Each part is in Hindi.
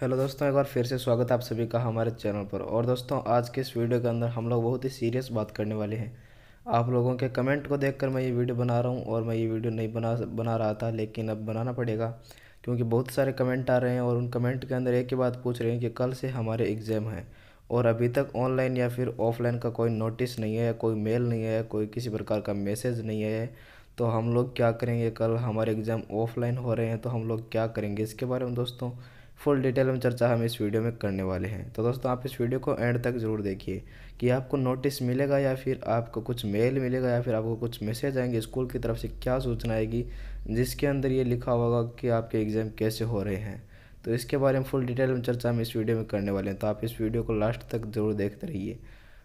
हेलो दोस्तों एक बार फिर से स्वागत है आप सभी का हमारे चैनल पर और दोस्तों आज के इस वीडियो के अंदर हम लोग बहुत ही सीरियस बात करने वाले हैं आप लोगों के कमेंट को देखकर मैं ये वीडियो बना रहा हूँ और मैं ये वीडियो नहीं बना बना रहा था लेकिन अब बनाना पड़ेगा क्योंकि बहुत सारे कमेंट आ रहे हैं और उन कमेंट के अंदर एक ही बात पूछ रहे हैं कि कल से हमारे एग्ज़ाम हैं और अभी तक ऑनलाइन या फिर ऑफलाइन का कोई नोटिस नहीं है कोई मेल नहीं है कोई किसी प्रकार का मैसेज नहीं है तो हम लोग क्या करेंगे कल हमारे एग्ज़ाम ऑफलाइन हो रहे हैं तो हम लोग क्या करेंगे इसके बारे में दोस्तों फुल डिटेल में चर्चा हम इस वीडियो में करने वाले हैं तो दोस्तों आप इस वीडियो को एंड तक ज़रूर देखिए कि आपको नोटिस मिलेगा या फिर आपको कुछ मेल मिलेगा या फिर आपको कुछ मैसेज आएंगे स्कूल की तरफ से क्या सूचना आएगी जिसके अंदर ये लिखा होगा कि आपके एग्ज़ाम कैसे हो रहे हैं तो इसके बारे में फुल डिटेल में चर्चा हम इस वीडियो में करने वाले हैं तो आप इस वीडियो को लास्ट तक ज़रूर देखते रहिए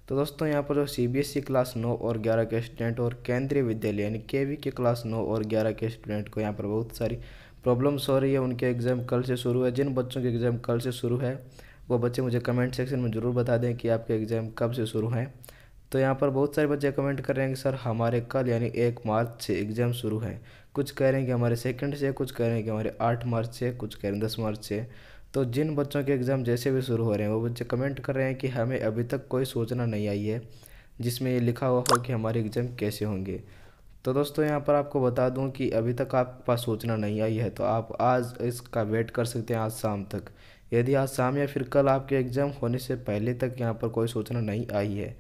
तो दोस्तों यहाँ पर जो C B S E class नौ और ग्यारह के स्टूडेंट और केंद्रीय विद्यालय यानी के वी के क्लास नौ और ग्यारह के स्टूडेंट को यहाँ पर बहुत सारी प्रॉब्लम्स हो रही है उनके एग्ज़ाम कल से शुरू है जिन बच्चों के एग्ज़ाम कल से शुरू है वो बच्चे मुझे कमेंट सेक्शन में ज़रूर बता दें कि आपके एग्ज़ाम कब से शुरू हैं तो यहाँ पर बहुत सारे बच्चे कमेंट कर रहे हैं कि सर हमारे कल यानी एक मार्च से एग्ज़ाम शुरू है कुछ कह रहे हैं कि हमारे सेकंड से कुछ कह रहे हैं कि हमारे आठ मार्च से कुछ कह रहे हैं दस मार्च से तो जिन बच्चों के एग्ज़ाम जैसे भी शुरू हो रहे हैं वो बच्चे कमेंट कर रहे हैं कि हमें अभी तक कोई सोचना नहीं आई है जिसमें ये लिखा हुआ हो कि हमारे एग्ज़ाम कैसे होंगे तो दोस्तों यहाँ पर आपको बता दूँ कि अभी तक आपके पास सूचना नहीं आई है तो आप आज इसका वेट कर सकते हैं आज शाम तक यदि आज शाम या फिर कल आपके एग्ज़ाम होने से पहले तक यहाँ पर कोई सूचना नहीं आई है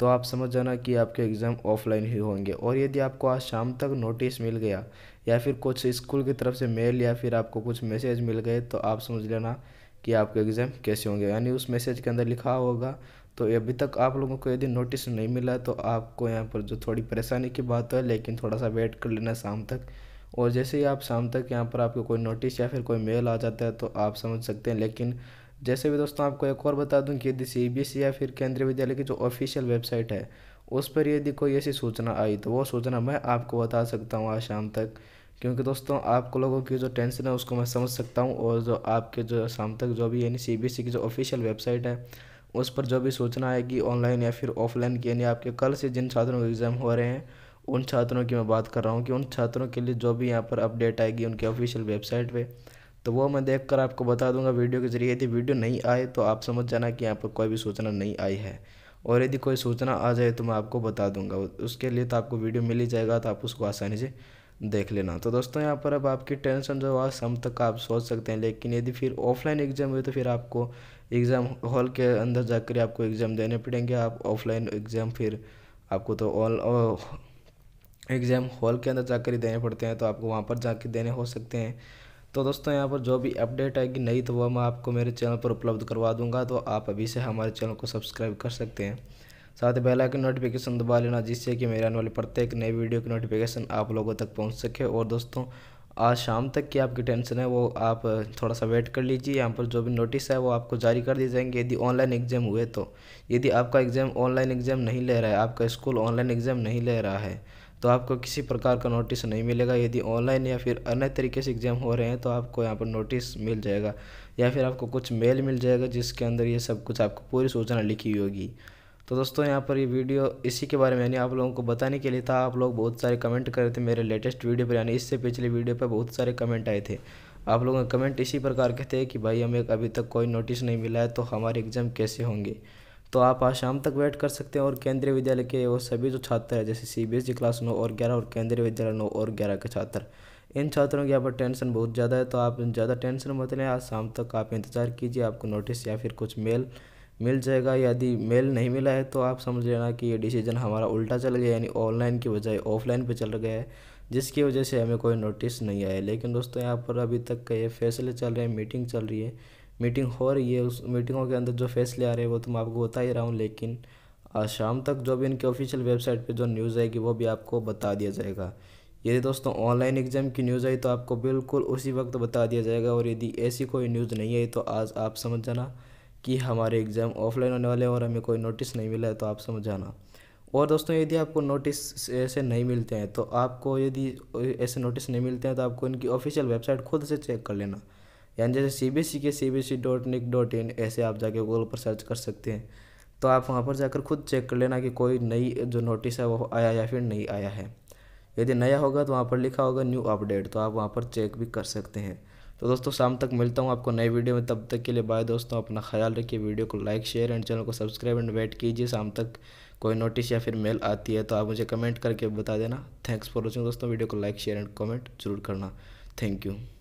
तो आप समझ जाना कि आपके एग्ज़ाम ऑफलाइन ही होंगे और यदि आपको आज शाम तक नोटिस मिल गया या फिर कुछ स्कूल की तरफ से मेल या फिर आपको कुछ मैसेज मिल गए तो आप समझ लेना कि आपके एग्ज़ाम कैसे होंगे यानी उस मैसेज के अंदर लिखा होगा तो अभी तक आप लोगों को यदि नोटिस नहीं मिला तो आपको यहाँ पर जो थोड़ी परेशानी की बात है लेकिन थोड़ा सा वेट कर लेना शाम तक और जैसे ही आप शाम तक यहाँ पर आपको कोई नोटिस या फिर कोई मेल आ जाता है तो आप समझ सकते हैं लेकिन जैसे भी दोस्तों आपको एक और बता दूं कि यदि सी e या फिर केंद्रीय विद्यालय की जो ऑफिशियल वेबसाइट है उस पर यदि कोई ऐसी सूचना आई तो वो सूचना मैं आपको बता सकता हूँ आज शाम तक क्योंकि दोस्तों आप लोगों की जो टेंशन है उसको मैं समझ सकता हूँ और जो आपके जो शाम तक जो भी यानी सी बी एस ई की जो ऑफिशियल वेबसाइट है उस पर जो भी सूचना आएगी ऑनलाइन या फिर ऑफलाइन की यानी आपके कल से जिन छात्रों के एग्ज़ाम हो रहे हैं उन छात्रों की मैं बात कर रहा हूँ कि उन छात्रों के लिए जो भी यहाँ पर अपडेट आएगी उनके ऑफिशियल वेबसाइट पे तो वो मैं देख कर आपको बता दूंगा वीडियो के जरिए यदि वीडियो नहीं आए तो आप समझ जाना कि यहाँ पर कोई भी सूचना नहीं आई है और यदि कोई सूचना आ जाए तो मैं आपको बता दूंगा उसके लिए तो आपको वीडियो मिल ही जाएगा तो आप उसको आसानी से देख लेना तो दोस्तों यहाँ पर अब आपकी टेंशन जो है सम तक आप सोच सकते हैं लेकिन यदि फिर ऑफलाइन एग्ज़ाम हुए तो फिर आपको एग्ज़ाम हॉल के अंदर जाकर आपको एग्ज़ाम देने पड़ेंगे आप ऑफलाइन एग्ज़ाम फिर आपको तो ऑल एग्ज़ाम हॉल के अंदर जाकर ही देने पड़ते हैं तो आपको वहाँ पर जाकर देने हो सकते हैं तो दोस्तों यहाँ पर जो भी अपडेट आएगी नहीं तो वह मैं आपको मेरे चैनल पर उपलब्ध करवा दूँगा तो आप अभी से हमारे चैनल को सब्सक्राइब कर सकते हैं साथ ही बेल आइकन नोटिफिकेशन दबा लेना जिससे कि मेरे आने वाली प्रत्येक नए वीडियो की नोटिफिकेशन आप लोगों तक पहुंच सके और दोस्तों आज शाम तक की आपकी टेंशन है वो आप थोड़ा सा वेट कर लीजिए यहाँ पर जो भी नोटिस है वो आपको जारी कर दिए जाएंगे यदि ऑनलाइन एग्जाम हुए तो यदि आपका एग्ज़ाम ऑनलाइन एग्ज़ाम नहीं ले रहा है आपका स्कूल ऑनलाइन एग्ज़ाम नहीं ले रहा है तो आपको किसी प्रकार का नोटिस नहीं मिलेगा यदि ऑनलाइन या फिर अन्य तरीके से एग्ज़ाम हो रहे हैं तो आपको यहाँ पर नोटिस मिल जाएगा या फिर आपको कुछ मेल मिल जाएगा जिसके अंदर ये सब कुछ आपको पूरी सूचना लिखी होगी तो दोस्तों यहाँ पर ये वीडियो इसी के बारे में यानी आप लोगों को बताने के लिए था आप लोग बहुत सारे कमेंट कर रहे थे मेरे लेटेस्ट वीडियो पर यानी इससे पिछले वीडियो पर बहुत सारे कमेंट आए थे आप लोगों के कमेंट इसी प्रकार के थे कि भाई हमें अभी तक कोई नोटिस नहीं मिला है तो हमारे एग्ज़ाम कैसे होंगे तो आप आज शाम तक वेट कर सकते हैं और केंद्रीय विद्यालय के वो सभी जो छात्र हैं जैसे C B S E class नौ और ग्यारह और केंद्रीय विद्यालय नौ और ग्यारह के छात्र इन छात्रों की यहाँ पर टेंशन बहुत ज़्यादा है तो आप ज़्यादा टेंशन मत लें आज शाम तक आप इंतज़ार कीजिए आपको नोटिस या फिर कुछ मेल मिल जाएगा यदि मेल नहीं मिला है तो आप समझ लेना कि ये डिसीज़न हमारा उल्टा चल गया यानी ऑनलाइन की बजाय ऑफलाइन पे चल गया है जिसकी वजह से हमें कोई नोटिस नहीं आया लेकिन दोस्तों यहाँ पर अभी तक का ये फैसले चल रहे हैं मीटिंग चल रही है मीटिंग हो रही है उस मीटिंगों के अंदर जो फैसले आ रहे हैं वो तो मैं आपको बता ही रहा हूँ लेकिन आज शाम तक जो भी इनके ऑफिशियल वेबसाइट पर जो न्यूज़ आएगी वो भी आपको बता दिया जाएगा यदि दोस्तों ऑनलाइन एग्ज़ाम की न्यूज़ आई तो आपको बिल्कुल उसी वक्त बता दिया जाएगा और यदि ऐसी कोई न्यूज़ नहीं आई तो आज आप समझ जाना कि हमारे एग्ज़ाम ऑफलाइन होने वाले और हमें कोई नोटिस नहीं मिला है तो आप समझ आना और दोस्तों यदि आपको नोटिस ऐसे नहीं मिलते हैं तो आपको यदि ऐसे नोटिस नहीं मिलते हैं तो आपको इनकी ऑफिशियल वेबसाइट खुद से चेक कर लेना यानी जैसे सी बी सी के C B C dot nic dot in ऐसे आप जाके गूगल पर सर्च कर सकते हैं तो आप वहाँ पर जाकर खुद चेक कर लेना कि कोई नई जो नोटिस है वो आया या फिर नहीं आया है यदि नया होगा तो वहाँ पर लिखा होगा न्यू अपडेट तो आप वहाँ पर चेक भी कर सकते हैं तो दोस्तों शाम तक मिलता हूँ आपको नई वीडियो में तब तक के लिए बाय दोस्तों अपना ख्याल रखिए वीडियो को लाइक शेयर एंड चैनल को सब्सक्राइब एंड वेट कीजिए शाम तक कोई नोटिस या फिर मेल आती है तो आप मुझे कमेंट करके बता देना थैंक्स फॉर वॉचिंग दोस्तों वीडियो को लाइक शेयर एंड कमेंट जरूर करना थैंक यू